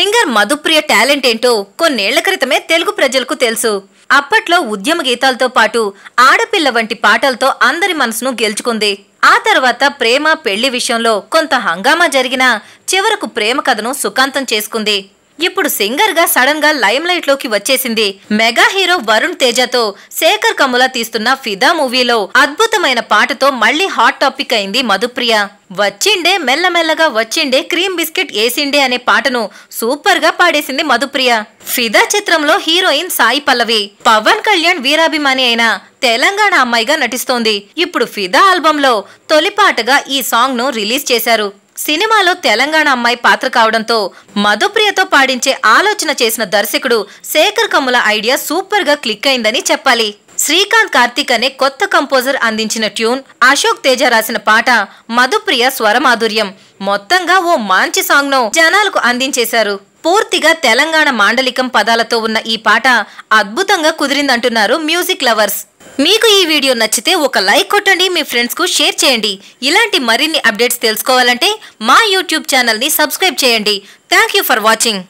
singer Madhupriya talent ఏంటో కొన్నేళ్ల క్రితమే తెలుగు ప్రజలకు తెలుసు అప్పట్లో ఉద్యమ గీతాలతో పాటు ఆడపిల్ల వంటి పాటలతో అందరి మనసును గెలుచుకుంది ఆ తర్వాత ప్రేమ పెళ్లి విషయంలో కొంత హంగామా జరిగినా చివరకు ప్రేమ కథను సుఖాంతం చేసుకుంది ఇప్పుడు సింగర్ గా సడన్ గా లైమ్ లైట్ లోకి వచ్చేసింది మెగా హీరో వరుణ్ తేజతో శేఖర్ కముల తీస్తున్న ఫిదా మూవీలో అద్భుతమైన పాటతో మళ్లీ హాట్ టాపిక్ అయింది మధుప్రియ వచ్చిండే మెల్లమెల్లగా వచ్చిండే క్రీమ్ బిస్కెట్ ఏసిండే అనే పాటను సూపర్ గా పాడేసింది మధుప్రియ ఫిదా చిత్రంలో హీరోయిన్ సాయి పల్లవి పవన్ కళ్యాణ్ వీరాభిమాని అయిన తెలంగాణ అమ్మాయిగా నటిస్తోంది ఇప్పుడు ఫిదా ఆల్బంలో తొలిపాటగా ఈ సాంగ్ ను రిలీజ్ చేశారు సినిమాలో తెలంగాణ అమ్మాయి పాత్ర కావడంతో మధుప్రియతో పాడించే ఆలోచన చేసిన దర్శకుడు శేఖర్ కమ్ముల ఐడియా సూపర్గా క్లిక్ అయిందని చెప్పాలి శ్రీకాంత్ కార్తిక్ అనే కొత్త కంపోజర్ అందించిన ట్యూన్ అశోక్ తేజ రాసిన పాట మధుప్రియ స్వరమాధుర్యం మొత్తంగా ఓ మంచి సాంగ్ను జనాలకు అందించేశారు పూర్తిగా తెలంగాణ మాండలికం పదాలతో ఉన్న ఈ పాట అద్భుతంగా కుదిరిందంటున్నారు మ్యూజిక్ లవర్స్ మీకు ఈ వీడియో నచ్చితే ఒక లైక్ కొట్టండి మీ ఫ్రెండ్స్కు షేర్ చేయండి ఇలాంటి మరిన్ని అప్డేట్స్ తెలుసుకోవాలంటే మా యూట్యూబ్ ఛానల్ని సబ్స్క్రైబ్ చేయండి థ్యాంక్ ఫర్ వాచింగ్